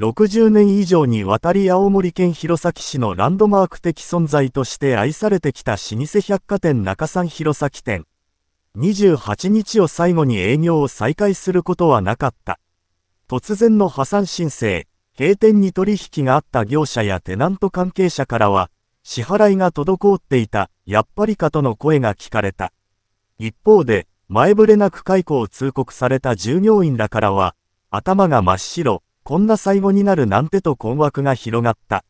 60年以上にわたり青森県弘前市のランドマーク的存在として愛されてきた老舗百貨店中山弘前店。28日を最後に営業を再開することはなかった。突然の破産申請、閉店に取引があった業者やテナント関係者からは、支払いが滞っていた、やっぱりかとの声が聞かれた。一方で、前触れなく解雇を通告された従業員らからは、頭が真っ白、こんな最後になるなんてと困惑が広がった。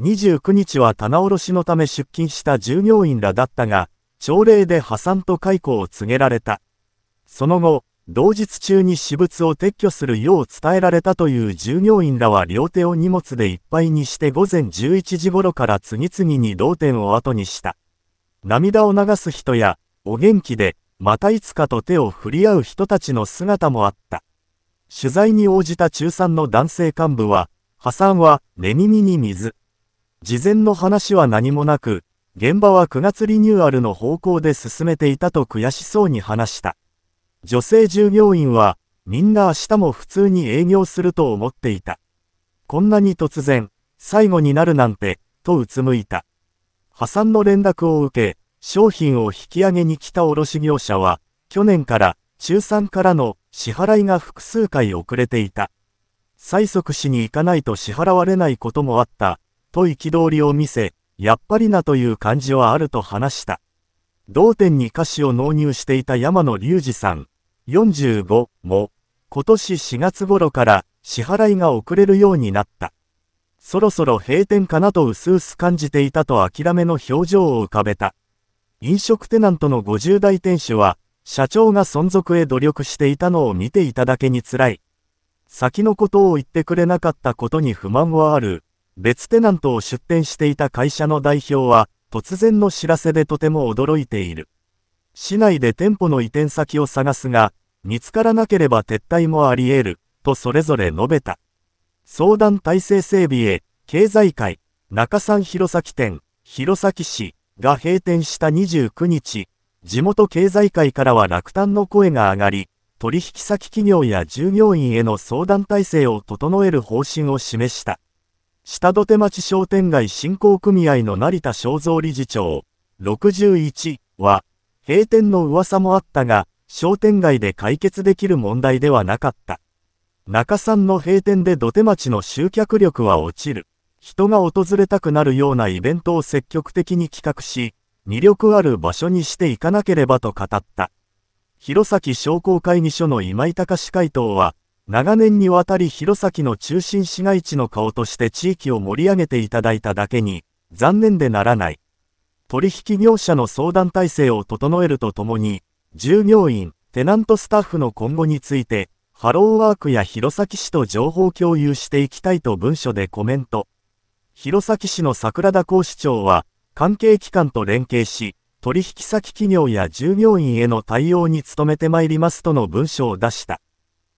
29日は棚卸しのため出勤した従業員らだったが、朝礼で破産と解雇を告げられた。その後、同日中に私物を撤去するよう伝えられたという従業員らは両手を荷物でいっぱいにして午前11時頃から次々に同店を後にした。涙を流す人や、お元気で、またいつかと手を振り合う人たちの姿もあった。取材に応じた中3の男性幹部は、破産は寝耳に水。事前の話は何もなく、現場は9月リニューアルの方向で進めていたと悔しそうに話した。女性従業員は、みんな明日も普通に営業すると思っていた。こんなに突然、最後になるなんて、とうつむいた。破産の連絡を受け、商品を引き上げに来た卸業者は、去年から中3からの支払いが複数回遅れていた。催促しに行かないと支払われないこともあった、と憤りを見せ、やっぱりなという感じはあると話した。同店に菓子を納入していた山野隆二さん、45も、今年4月頃から支払いが遅れるようになった。そろそろ閉店かなと薄々感じていたと諦めの表情を浮かべた。飲食テナントの50代店主は、社長が存続へ努力していたのを見ていただけにつらい。先のことを言ってくれなかったことに不満はある。別テナントを出店していた会社の代表は、突然の知らせでとても驚いている。市内で店舗の移転先を探すが、見つからなければ撤退もあり得る、とそれぞれ述べた。相談体制整備へ、経済界、中山弘前店、弘前市が閉店した29日、地元経済界からは落胆の声が上がり、取引先企業や従業員への相談体制を整える方針を示した。下土手町商店街振興組合の成田正造理事長、61は、閉店の噂もあったが、商店街で解決できる問題ではなかった。中さんの閉店で土手町の集客力は落ちる。人が訪れたくなるようなイベントを積極的に企画し、魅力ある場所にしていかなければと語った。弘前商工会議所の今井隆会頭は、長年にわたり弘前の中心市街地の顔として地域を盛り上げていただいただけに、残念でならない。取引業者の相談体制を整えるとともに、従業員、テナントスタッフの今後について、ハローワークや弘前市と情報共有していきたいと文書でコメント。弘前市の桜田公市長は、関係機関と連携し、取引先企業や従業員への対応に努めてまいりますとの文書を出した。